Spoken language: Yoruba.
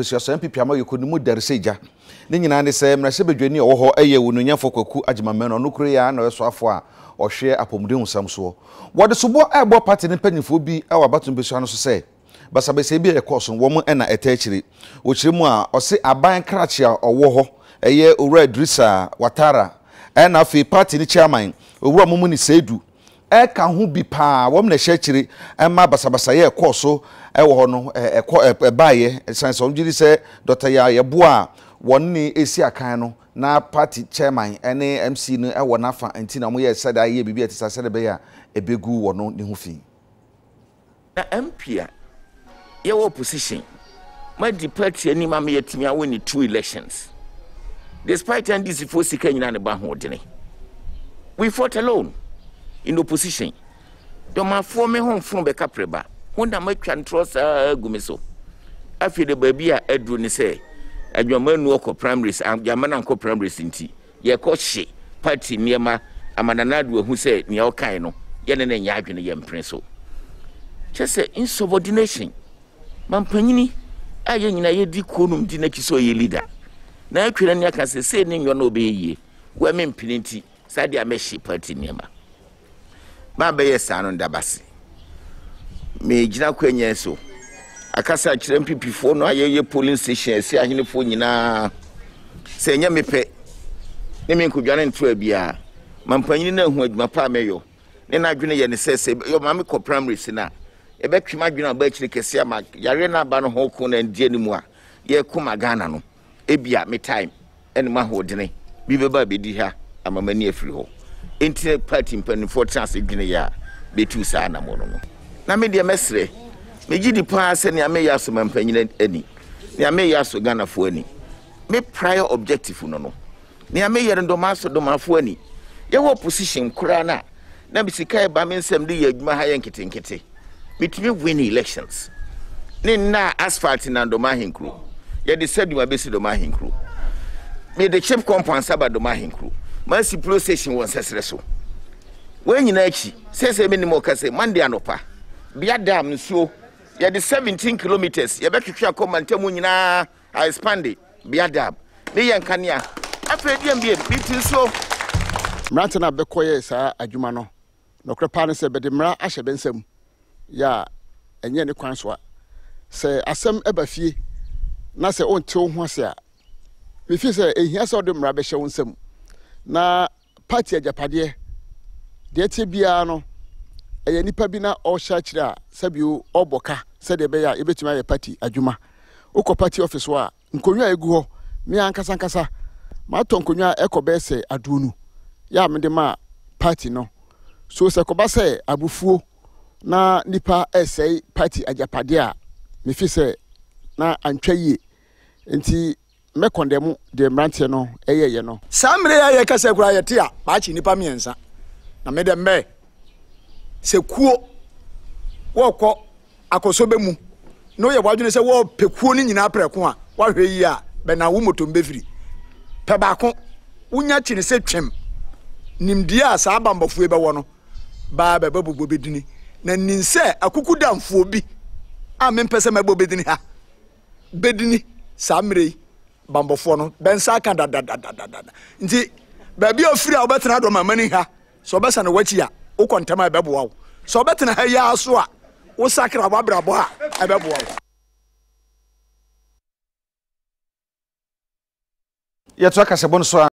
pɛsuasɔ npp ama yɛkɔ no mu dare sɛ gya ne nyinaa ne sɛ mmerɛhyɛ badwani a ɔwɔ hɔ ɛyɛ wɔnunyamfo kwaku agyemamɛ no ɔno koro a na ɔyɛ so afoɔ a ɔhwɛ apɔmuden nsɛm soɔ wɔde soboɔ ɛbɔ party ne mpanyinfoɔ bi ɛwɔ abatom pɛsua no so sɛ basabasa bi a ɛkɔɔ so wɔn ɛna ɛtɛ akyire wɔkyerɛ mu a ɔse aban krakye a ɔwɔ hɔ ɛyɛ owura idrisa watara ɛna afei party ne chairman owura mumu ne seidu ɛka ho bi paa wɔn na ɛhyɛ akyire ɛma basabasayɛ ɛkɔɔ so ɛwɔ hɔ no ɛkɔ ɛbaayɛ ɛsan sɛ wɔn gyiri sɛ dɔkta yɛaboa a wɔn ne esi akan no na party chairman ɛne mc no ɛwɔ n'afa nti na wɔyɛ sɛdeɛ ayɛ biribi ɛte sa sɛdeɛ bɛyɛ a ɛbɛgu wɔn no ne ho fi. na mp a yɛwɔ position madi party anim ama yɛtumi awɔ ne two elections despite ndc fo sika nyinaa ne ba ahoɔdene we fought alone. in opposition dɔmafoɔ me ho mfono bɛka prɛba ho na matwa ntorɔ saa gu me so afei de a aduro ne sɛ adwama nu primaries adwama no ankɔ primaries nti party nneɛma so insubordination a yɛ nyina yɛdi kuo nom di n'akyi na atwerɛ ne yie party maa bɛyɛ saa no dabase megyina kwanya so akasa kyerɛ mpipifoɔ no ayɛyɛ polin station ɛsɛ ahenefoɔ nyinaa sɛ ɛnyɛ mepɛ ne menkɔdwane ntoa biaa mampanyini no ahu adwuma pa a mɛyɔ ne n'adwene yɛ ne sɛ sɛ yɛma mekɔ primary si no a yɛbɛtwem adwene a ɔbaakyiri kɛse ama yare no aba no ho ko no andie no mu a yɛko ma ghana no ebia me time ɛne mu ahoɔdene bi bɛba a bɛdi ha ama m'ani afiri hɔ nti party mpanimfoɔ tena ase dwene yɛ a bɛtu saa nam no no na me deɛ mɛserɛ megye di paa sɛ nea meyɛ aso mampanyin ani nea meyɛ aso ghanafoɔ ani me prior objective no no nea meyɛ no dɔm aso dɔmafoɔ ani yɛwɔ position koraa no a na me sika ɛba me nsɛm de yɛ adwuma ha yɛ nketenkete metumi win elections ne nna asphalt na dɔm ahenkuro yɛde sɛ dwuma bɛsi dɔm ahenkuro mede chip compound saba dɔm ahenkuro masi pro station wɔ nsɛsrɛ so wɔn nyinaa akyi sɛsɛ mi nim ɔkasa monday anɔpa bia dam nsuo yɛde seventeen kilometres yɛbɛtwitwi akɔ mantamu nyinaa a expande bia dam ne yɛ nkanea afei diɛm bie bi ti nsuo. mmerante no a bɛkɔyɛ saa adwuma no nɔkorɛ paa no sɛ bɛde mmara ahyɛ bɛ nsam yɛ a ɛnyɛ ne kwan so a sɛ asɛm ɛba fie na sɛ ɔnte wo ho ase a mefie sɛ ɛhia sɛ wode mmara bɛhyɛ wo nsam na party agyapadeɛ deɛ ɛte biara no ɛyɛ nipa bi na ɔhyɛ akyire a sɛbi ɔbɔ ka sɛdeɛ ɛbɛyɛ a ebetumi ayɛ party adwuma wokɔ party office hɔ a nkonnwa mia nkasa hɔ me ankasankasa maatɔ nkonnwa a ɛkɔ bɛɛ sɛ aduonu yɛ a mede maa party no so sɛ kɔba sɛ abufuo na nipa ɛsɛe party agyapadeɛ a mefi sɛ na antwa yie nti mɛkɔndɛ mu deɛ mmeranteɛ no ɛyɛ yɛ no. saa mmiri yɛ ayɛ kɛsɛ kura yɛ te a maakyi nipa mmiɛnsa na mɛ dɛ mbɛ sɛ kuo wɔɔkɔ akɔsɔ bɛ mu na oyɛ wadwene sɛ wɔɔpɛ kuo ne nyinaa pɛrɛko a wahwɛ yie a bɛna wo moto mbɛfiri pɛ baako wonya kyene sɛ twɛm nimdeɛ a saa bambɔfoɔ bɛwɔ no baa bɛbɛ bobɔ bɛdini na nin sɛ akuku damfoɔ bi a mempɛ sɛ mɛbɔ bɛdini ha bɛdini saa mmerɛ yi bambɔfoɔ no bɛnsa aka dadadadadada nti baabi a ofiri a wɔbɛtena dɔ mama ni ha sɛ ɔbɛsa ne wakyi a wokɔ ntɛm a ɛbɛboa wo sɛ ɔbɛtena ha yia so a wo sakra wabrabɔ a ɛbɛboa wo yɛto akasɛbɔ no so a